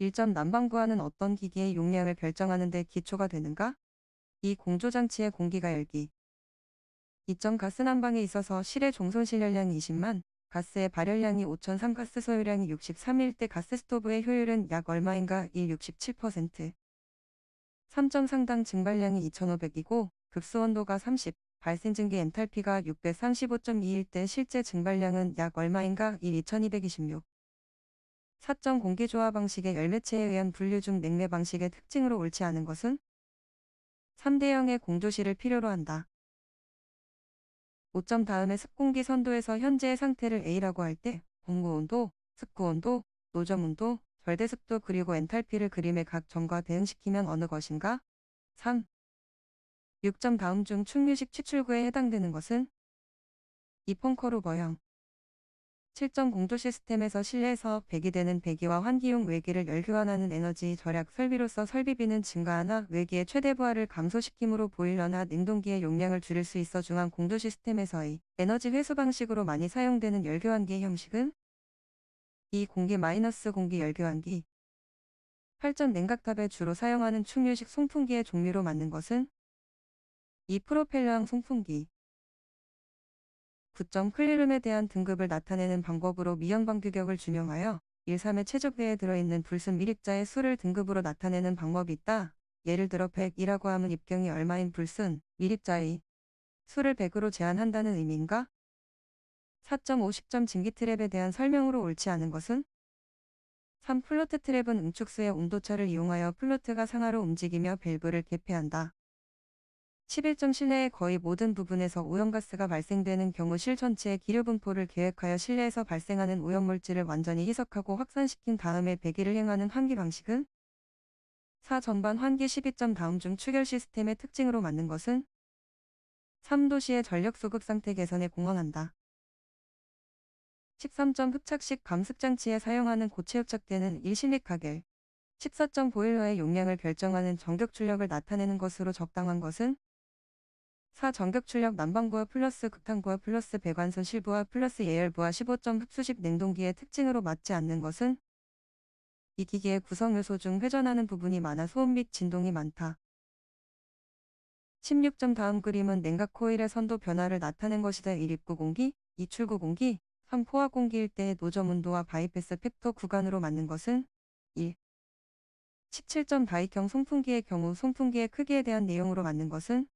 1전 난방구하는 어떤 기기의 용량을 결정하는 데 기초가 되는가? 이 공조장치의 공기가 열기. 2점 가스 난방에 있어서 실의 종손실 열량이 20만, 가스의 발열량이 5,003 가스 소요량이 63일 때 가스 스토브의 효율은 약 얼마인가? 1 67%. 3점 상당 증발량이 2,500이고 급수 온도가 30, 발생 증기 엔탈피가 6 3 5 2일때 실제 증발량은 약 얼마인가? 1 2226. 사점 공기조화 방식의 열매체에 의한 분류 중 냉매 방식의 특징으로 옳지 않은 것은 3대형의 공조실을 필요로 한다. 5점 다음에 습공기 선도에서 현재의 상태를 A라고 할 때 공구 온도, 습구 온도, 노점 온도, 절대 습도 그리고 엔탈피를 그림의 각 점과 대응시키면 어느 것인가? 3. 6점 다음 중 충류식 추출구에 해당되는 것은 2펑커로버형 7.0조 시스템에서 실내에서 배기되는 배기와 환기용 외기를 열교환하는 에너지 절약 설비로서 설비비는 증가하나 외기의 최대 부하를 감소시킴으로 보일러나 냉동기의 용량을 줄일 수 있어 중앙 공조 시스템에서의 에너지 회수 방식으로 많이 사용되는 열교환기의 형식은 이 공기 마이너스 공기 열교환기 8전 냉각탑에 주로 사용하는 충류식 송풍기의 종류로 맞는 것은 이 프로펠러형 송풍기 9점 클리룸에 대한 등급을 나타내는 방법으로 미연방 규격을 규명하여 1, 3의 최적대에 들어있는 불순 미립자의 수를 등급으로 나타내는 방법이 있다. 예를 들어 100이라고 하면 입경이 얼마인 불순 미립자의 수를 100으로 제한한다는 의미인가? 4.50점 증기 트랩에 대한 설명으로 옳지 않은 것은? 3. 플로트 트랩은 응축수의 온도차를 이용하여 플로트가 상하로 움직이며 밸브를 개폐한다. 11점 실내의 거의 모든 부분에서 오염가스가 발생되는 경우 실천체의 기류 분포를 계획하여 실내에서 발생하는 오염물질을 완전히 희석하고 확산시킨 다음에 배기를 행하는 환기 방식은 4. 전반 환기 12점 다음 중 추결 시스템의 특징으로 맞는 것은 3도시의 전력 소급 상태 개선에 공헌한다. 13점 흡착식 감습장치에 사용하는 고체 흡착되는 일신리카겔 14점 보일러의 용량을 결정하는 정격 출력을 나타내는 것으로 적당한 것은 4. 전격출력 난방구와 플러스 극탄구와 플러스 배관선 실부와 플러스 예열부와 15점 흡수식 냉동기의 특징으로 맞지 않는 것은 이기계의 구성 요소 중 회전하는 부분이 많아 소음 및 진동이 많다. 16점 다음 그림은 냉각 코일의 선도 변화를 나타낸 것이다. 1 입구 공기, 2 출구 공기, 3 포화 공기일 때의 노점 온도와 바이패스 팩터 구간으로 맞는 것은 1. 17점 다익형 송풍기의 경우 송풍기의 크기에 대한 내용으로 맞는 것은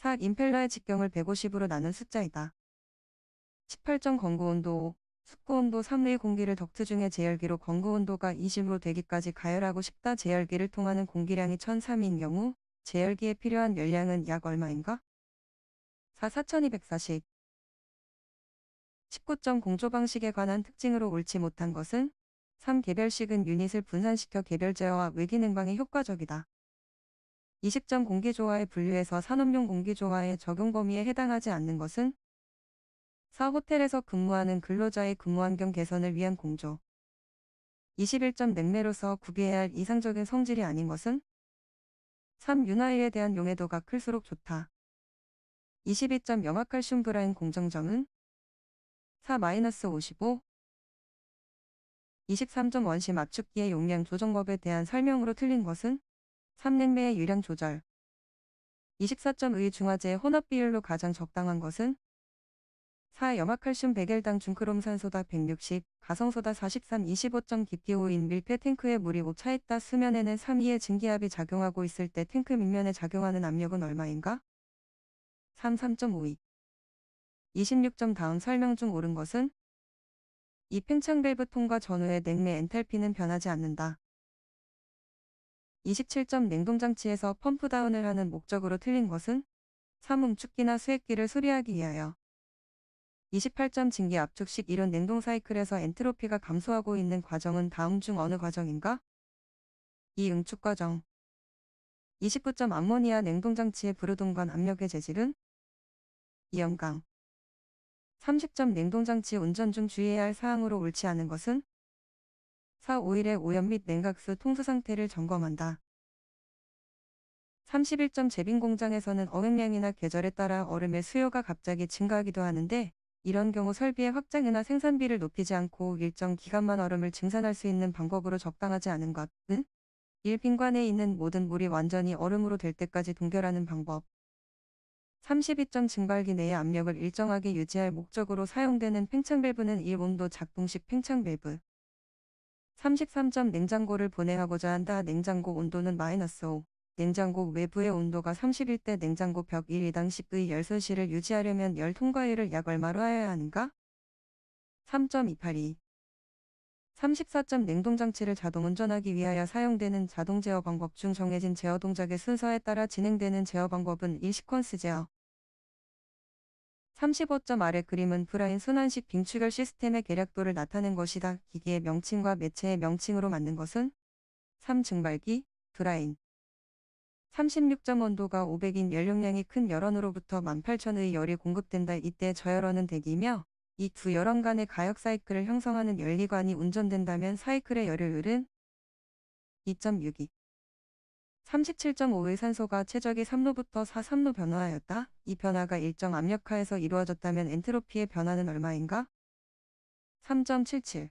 4. 임펠러의 직경을 150으로 나눈 숫자이다. 18점 건구온도 5, 숙구온도 3의 공기를 덕트 중에 재열기로 건구온도가 20으로 되기까지 가열하고 싶다 재열기를 통하는 공기량이 1003인 경우 재열기에 필요한 열량은 약 얼마인가? 4. 4240 19.0조 방식에 관한 특징으로 옳지 못한 것은 3. 개별식은 유닛을 분산시켜 개별 제어와 외기능방에 효과적이다. 이식전 공기조화에 분류해서 산업용 공기조화의 적용 범위에 해당하지 않는 것은 4. 호텔에서 근무하는 근로자의 근무환경 개선을 위한 공조 21점 냉매로서 구비해야 할 이상적인 성질이 아닌 것은 3. 윤일에 대한 용해도가 클수록 좋다. 22점 영악칼슘 브라인 공정정은 4-55 23점 원시 맞춥기의 용량 조정법에 대한 설명으로 틀린 것은 3냉매의 유량 조절 24.2 중화제 의 혼합 비율로 가장 적당한 것은 4. 염화칼슘 100일당 중크롬산소다 160, 가성소다 43, 25점 깊기 5인 밀폐 탱크에 물이 오차했다 수면에는 3위의 증기압이 작용하고 있을 때 탱크 밑면에 작용하는 압력은 얼마인가? 3, 3.52 26점 다음 설명 중 옳은 것은 이 팽창밸브 통과 전후의 냉매 엔탈피는 변하지 않는다. 27점 냉동장치에서 펌프다운을 하는 목적으로 틀린 것은 삼음축기나 수액기를 수리하기 위하여 28점 증기 압축식 이론 냉동 사이클에서 엔트로피가 감소하고 있는 과정은 다음 중 어느 과정인가? 이 응축 과정 29점 암모니아 냉동장치의 부르동관 압력의 재질은 이영강 30점 냉동장치 운전 중 주의해야 할 사항으로 옳지 않은 것은 사 5일의 오염 및 냉각수 통수 상태를 점검한다. 31점 재빙 공장에서는 어획량이나 계절에 따라 얼음의 수요가 갑자기 증가하기도 하는데 이런 경우 설비의 확장이나 생산비를 높이지 않고 일정 기간만 얼음을 증산할 수 있는 방법으로 적당하지 않은 것은 1빈관에 있는 모든 물이 완전히 얼음으로 될 때까지 동결하는 방법 32점 증발기 내의 압력을 일정하게 유지할 목적으로 사용되는 팽창밸브는 1온도 작동식 팽창밸브 33점 냉장고를 보내하고자 한다. 냉장고 온도는 마이너스 5. 냉장고 외부의 온도가 31대 냉장고 벽 1위당 10의 열 손실을 유지하려면 열 통과율을 약 얼마로 하여야 하는가? 3.282 3 4 냉동장치를 자동 운전하기 위하여 사용되는 자동 제어 방법 중 정해진 제어 동작의 순서에 따라 진행되는 제어 방법은 이 시퀀스 제어, 35점 아래 그림은 브라인 순환식 빙출결 시스템의 계략도를 나타낸 것이다. 기기의 명칭과 매체의 명칭으로 맞는 것은 3 증발기, 브라인 36점 온도가 500인 연령량이큰 열원으로부터 18,000의 열이 공급된다. 이때 저열원은 대기며 이이두 열원 간의 가역 사이클을 형성하는 열리관이 운전된다면 사이클의 열효율은 2.62 37.5의 산소가 최적의 3로부터 4,3로 변화하였다. 이 변화가 일정 압력하에서 이루어졌다면 엔트로피의 변화는 얼마인가? 3.77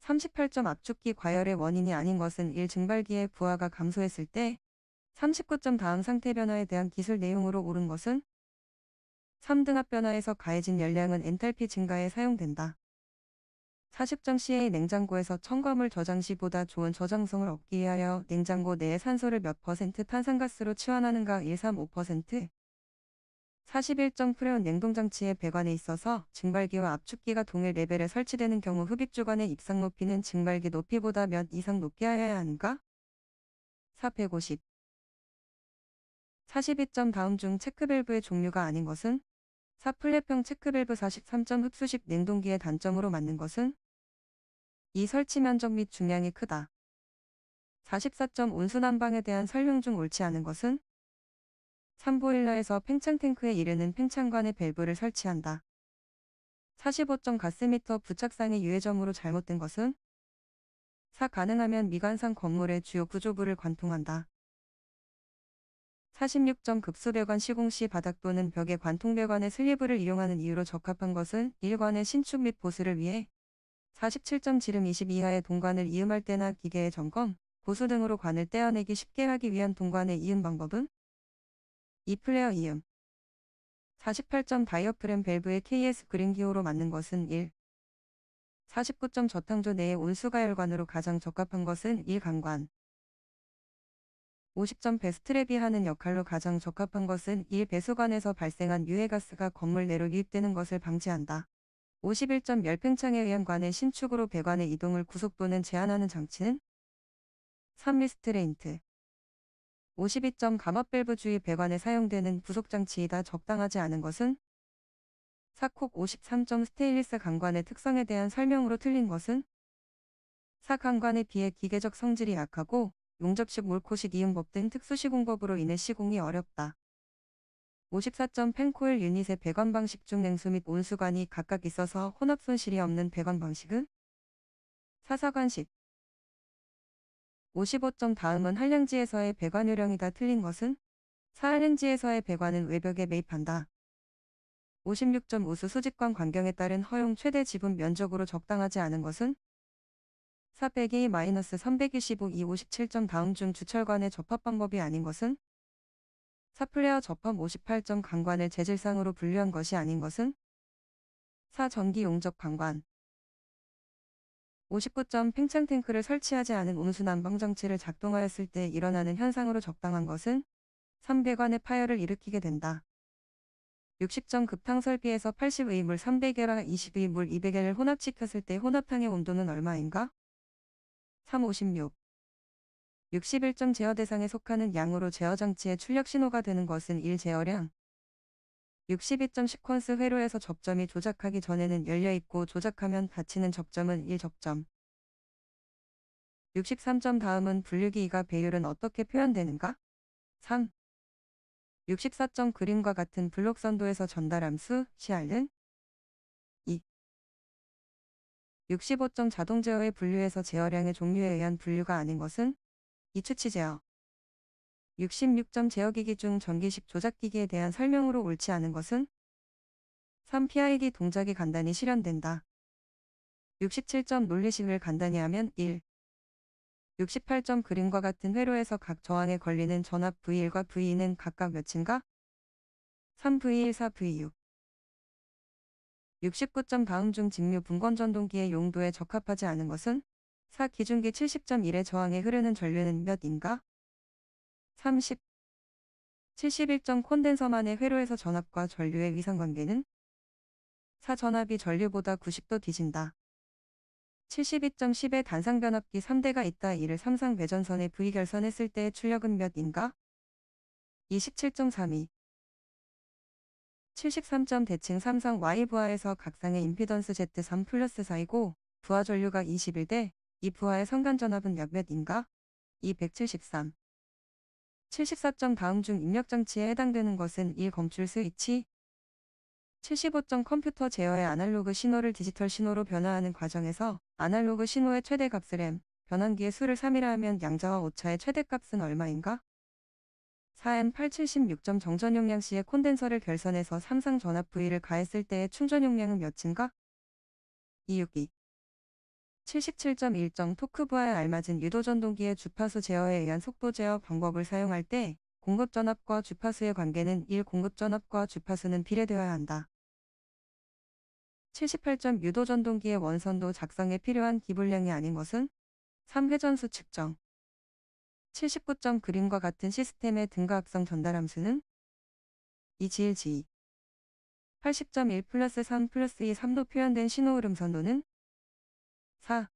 3 8 압축기 과열의 원인이 아닌 것은 1 증발기의 부하가 감소했을 때3 9 다음 상태 변화에 대한 기술 내용으로 오른 것은 3등합 변화에서 가해진 열량은 엔탈피 증가에 사용된다. 사십장 시의 냉장고에서 첨가물 저장 시보다 좋은 저장성을 얻기 위하여 냉장고 내에 산소를 몇 퍼센트 탄산가스로 치환하는가 135% 퍼센트 41정 프레온 냉동장치의 배관에 있어서 증발기와 압축기가 동일 레벨에 설치되는 경우 흡입주관의 입상 높이는 증발기 높이보다 몇 이상 높게 하여야 하는가? 450 42점 다음 중 체크밸브의 종류가 아닌 것은? 4플랫평 체크밸브 43점 흡수식 냉동기의 단점으로 맞는 것은 이 설치 면적 및 중량이 크다. 44점 온수난방에 대한 설명 중 옳지 않은 것은 3보일러에서 팽창탱크에 이르는 팽창관의 밸브를 설치한다. 45점 가스미터 부착상의 유해점으로 잘못된 것은 4. 가능하면 미관상 건물의 주요 구조부를 관통한다. 46점 급수배관 시공 시 바닥 또는 벽의 관통배관의 슬리브를 이용하는 이유로 적합한 것은 일관의 신축 및 보수를 위해 47점 지름 20 이하의 동관을 이음할 때나 기계의 점검, 고수 등으로 관을 떼어내기 쉽게 하기 위한 동관의 이음 방법은 이플레어 이음 48점 다이어프램 밸브의 KS 그린기호로 맞는 것은 1 49점 저탕조 내의 온수가열관으로 가장 적합한 것은 1강관 50점 베스트랩이 하는 역할로 가장 적합한 것은 1배수관에서 발생한 유해가스가 건물 내로 유입되는 것을 방지한다. 5 1 1 열팽창에 의한 관의 신축으로 배관의 이동을 구속또는 제한하는 장치는 3리스트레인트 52점 감압밸브 주위 배관에 사용되는 구속장치이다 적당하지 않은 것은 사콕 53점 스테인리스 강관의 특성에 대한 설명으로 틀린 것은 사 강관에 비해 기계적 성질이 약하고 용접식 몰코식 이응법 등 특수시공법으로 인해 시공이 어렵다. 5 4 펜코일 유닛의 배관 방식 중 냉수 및 온수관이 각각 있어서 혼합 손실이 없는 배관 방식은? 사사관식 55점 다음은 한량지에서의 배관 요령이다 틀린 것은? 사한량지에서의 배관은 외벽에 매입한다. 56점 우수 수직관 광경에 따른 허용 최대 지분 면적으로 적당하지 않은 것은? 4 0 2 마이너스 325 257점 다음 중 주철관의 접합 방법이 아닌 것은? 사플레어 접합 58점 강관을 재질상으로 분류한 것이 아닌 것은 4. 전기 용접 강관 59점 팽창 탱크를 설치하지 않은 온수난방 정치를 작동하였을 때 일어나는 현상으로 적당한 것은 300관의 파열을 일으키게 된다. 60점 급탕 설비에서 80의 물 300개랑 20의 물 200개를 혼합시켰을 때 혼합탕의 온도는 얼마인가? 356 61점 제어 대상에 속하는 양으로 제어 장치의 출력 신호가 되는 것은 1 제어량. 62점 시퀀스 회로에서 접점이 조작하기 전에는 열려있고 조작하면 닫히는 접점은 1 접점. 63점 다음은 분류기이가 배율은 어떻게 표현되는가? 3. 64점 그림과 같은 블록 선도에서 전달함수 CR은 2. 65점 자동 제어의 분류에서 제어량의 종류에 의한 분류가 아닌 것은 이측 치제어 66점 제어기기 중 전기식 조작기기에 대한 설명으로 옳지 않은 것은 3. p i 기 동작이 간단히 실현된다. 67점 논리식을 간단히 하면 1. 68점 그림과 같은 회로에서 각 저항에 걸리는 전압 V1과 V2는 각각 몇인가? 3V1, 4V6 69점 다음 중 직류 분권 전동기의 용도에 적합하지 않은 것은? 4. 기준기 7 0 1의 저항에 흐르는 전류는 몇인가? 30. 71전 콘덴서만의 회로에서 전압과 전류의 위상관계는? 4. 전압이 전류보다 90도 뒤진다. 72.10의 단상 변압기 3대가 있다. 이를 삼상 배전선에 V결선했을 때의 출력은 몇인가? 27.32 7 3 대칭 삼상 Y 부하에서 각상의 임피던스 Z3 플러스 4이고 부하 전류가 21대 이 부하의 성간전압은 몇몇인가? 273. 74점 다음 중 입력장치에 해당되는 것은 1. 검출 스위치 75점 컴퓨터 제어의 아날로그 신호를 디지털 신호로 변화하는 과정에서 아날로그 신호의 최대값을 M, 변환기의 수를 3이라 하면 양자와 오차의 최대값은 얼마인가? 4M 876점 정전 용량 시에 콘덴서를 결선해서 삼상 전압 V를 가했을 때의 충전 용량은 몇인가? 262 77.1정 토크부하에 알맞은 유도전동기의 주파수 제어에 의한 속도 제어 방법을 사용할 때 공급전압과 주파수의 관계는 1 공급전압과 주파수는 비례되어야 한다. 78점 유도전동기의 원선도 작성에 필요한 기불량이 아닌 것은 3회전수 측정 79점 그림과 같은 시스템의 등가악성 전달함수는 2GLG 80.1 플러스 3 플러스 2 3도 표현된 신호흐름 선도는 4.